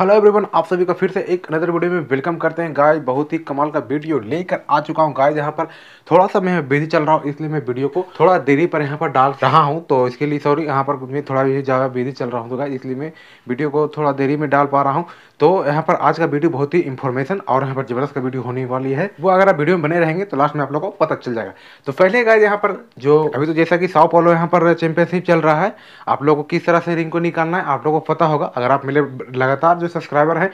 hello everyone आप सभी का फिर से एक नज़र वीडियो में वेलकम करते हैं गाय बहुत ही कमाल का वीडियो लेकर आ चुका हूं गाय यहाँ पर थोड़ा सा मैं बिजी चल रहा हूं इसलिए मैं वीडियो को थोड़ा देरी पर यहाँ पर डाल रहा हूं तो इसके लिए सॉरी यहाँ पर मैं थोड़ा भी ज़्यादा बिजी चल रहा हूँ तो गाय इसलिए मैं वीडियो को थोड़ा देरी में डाल पा रहा हूँ तो यहाँ पर आज का वीडियो बहुत ही इन्फॉर्मेशन और यहाँ पर जबरदस्त का वीडियो होने वाली है वो अगर आप वीडियो में बने रहेंगे तो लास्ट में आप लोग को पता चल जाएगा तो पहले गाय यहाँ पर जो अभी तो जैसा कि साउ पोलो यहाँ पर चैंपियनशिप चल रहा है आप लोग को किस तरह से रिंग को निकालना है आप लोग को पता होगा अगर आप मेरे लगातार जो सब्सक्राइबर है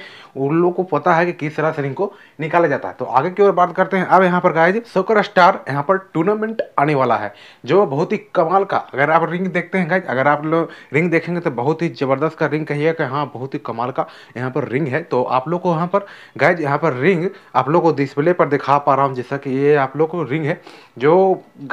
उन लोग को पता है कि किस तरह से रिंग को निकाला जाता है तो आगे की ओर बात करते हैं अब यहाँ पर गाइज सोकर स्टार यहाँ पर टूर्नामेंट आने वाला है जो बहुत ही कमाल का अगर आप रिंग देखते हैं गाइज अगर आप लोग रिंग देखेंगे तो बहुत ही ज़बरदस्त का रिंग कहिएगा कि हाँ बहुत ही कमाल का यहाँ पर रिंग है तो आप लोग को यहाँ पर गाइज यहाँ पर रिंग आप लोग को डिस्प्ले पर दिखा पा रहा हूँ जैसा कि ये आप लोग को रिंग है जो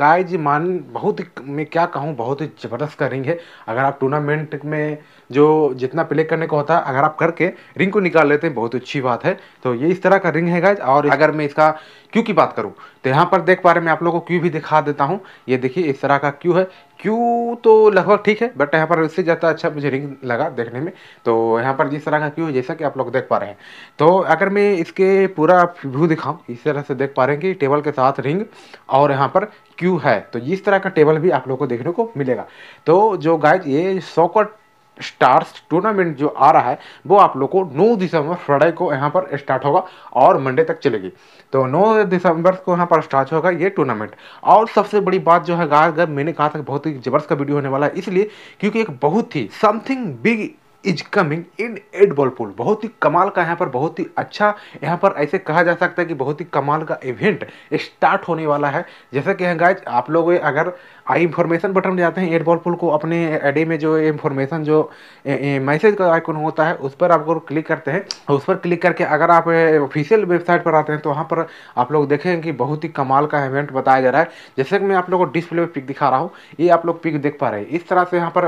गाइज मान बहुत ही मैं क्या कहूँ बहुत ही ज़बरदस्त का रिंग है अगर आप टूर्नामेंट में जो जितना प्ले करने को होता है अगर आप करके करके रिंग को निकाल लेते हैं बहुत अच्छी बात है तो ये इस तरह का रिंग है गाइज और अगर मैं इसका क्यू की बात करूँ तो यहाँ पर देख पा रहे मैं आप लोगों को क्यू भी दिखा देता हूँ ये देखिए इस तरह का क्यू है क्यू तो लगभग ठीक है बट यहाँ पर इससे ज़्यादा अच्छा मुझे रिंग लगा देखने में तो यहाँ पर जिस तरह का क्यू है जैसा कि आप लोग देख पा रहे हैं तो अगर मैं इसके पूरा व्यू दिखाऊँ इस तरह से देख पा रहे हैं कि टेबल के साथ रिंग और यहाँ पर क्यू है तो इस तरह का टेबल भी आप लोग को देखने को मिलेगा तो जो गाइज ये सॉकट स्टार्स टूर्नामेंट जो आ रहा है वो आप लोग को 9 दिसंबर फ्राइडे को यहाँ पर स्टार्ट होगा और मंडे तक चलेगी तो 9 दिसंबर को यहाँ पर स्टार्ट होगा ये टूर्नामेंट और सबसे बड़ी बात जो है गाय मैंने कहा था बहुत ही जबरदस्त का वीडियो होने वाला है इसलिए क्योंकि एक बहुत ही something big is coming in एड बॉल पुल बहुत ही कमाल का यहाँ पर बहुत ही अच्छा यहाँ पर ऐसे कहा जा सकता है कि बहुत ही कमाल का इवेंट स्टार्ट होने वाला है जैसे कि हैं गाइज आप लोग अगर आई इन्फॉर्मेशन बटन में जाते हैं एड बॉल पुल को अपने एडे में जो इन्फॉर्मेशन जो मैसेज का आइकन होता है उस पर आप लोग क्लिक करते हैं उस पर क्लिक करके अगर आप ऑफिशियल वेबसाइट पर आते हैं तो वहाँ पर आप लोग देखें कि बहुत ही कमाल का इवेंट बताया जा रहा है जैसे कि मैं आप लोग को डिस्प्ले में पिक दिखा रहा हूँ ये आप लोग पिक देख पा रहे हैं इस तरह से यहाँ पर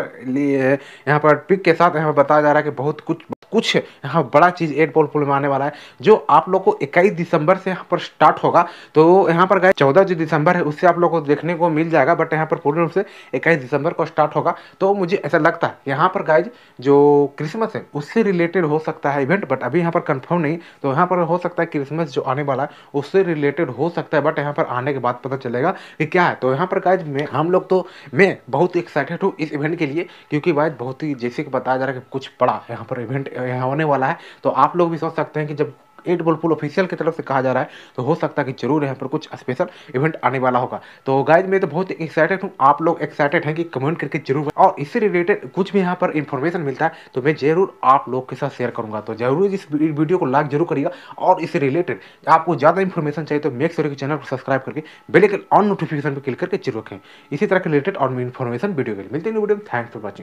यहाँ पर पिक के साथ यहाँ बताया जा रहा है कि बहुत कुछ कुछ यहाँ बड़ा चीज़ एट बॉल पुल में आने वाला है जो आप लोग को 21 दिसंबर से यहाँ पर स्टार्ट होगा तो यहाँ पर गए 14 जो दिसंबर है उससे आप लोग को देखने को मिल जाएगा बट यहाँ पर पूर्ण रूप से 21 दिसंबर को स्टार्ट होगा तो मुझे ऐसा लगता है यहाँ पर गाइज जो क्रिसमस है उससे रिलेटेड हो सकता है इवेंट बट अभी यहाँ पर कन्फर्म नहीं तो यहाँ पर हो सकता है क्रिसमस जो आने वाला है उससे रिलेटेड हो सकता है बट यहाँ पर आने के बाद पता चलेगा कि क्या है तो यहाँ पर गाइज मैं हम लोग तो मैं बहुत एक्साइटेड हूँ इस इवेंट के लिए क्योंकि गाइज बहुत ही जैसे कि बताया जा रहा है कि कुछ बड़ा यहाँ पर इवेंट होने वाला है तो आप लोग भी सोच सकते हैं कि जब एट बॉल पुल ऑफिशियल की तरफ से कहा जा रहा है तो हो सकता है कि जरूर यहाँ पर कुछ स्पेशल इवेंट आने वाला होगा तो गाइज मैं तो बहुत एक्साइटेड हूँ आप लोग एक्साइटेड हैं कि कमेंट करके जरूर और इससे रिलेटेड कुछ भी यहाँ पर इन्फॉर्मेशन मिलता है तो मैं जरूर आप लोग के साथ शेयर करूँगा तो जरूर इस वीडियो को लाइक जरूर करिएगा और इससे रिलेटेड आपको ज़्यादा इन्फॉर्मेशन चाहिए तो मेक के चैनल को सब्सक्राइब करके बेलेकन ऑन नोटिफिकेशन पर क्लिक करके जरूर रखें इसी तरह के रिलेटेड और इन्फॉर्मेशन वीडियो के लिए मिलते हैं वीडियो थैंक्स फॉर वॉचिंग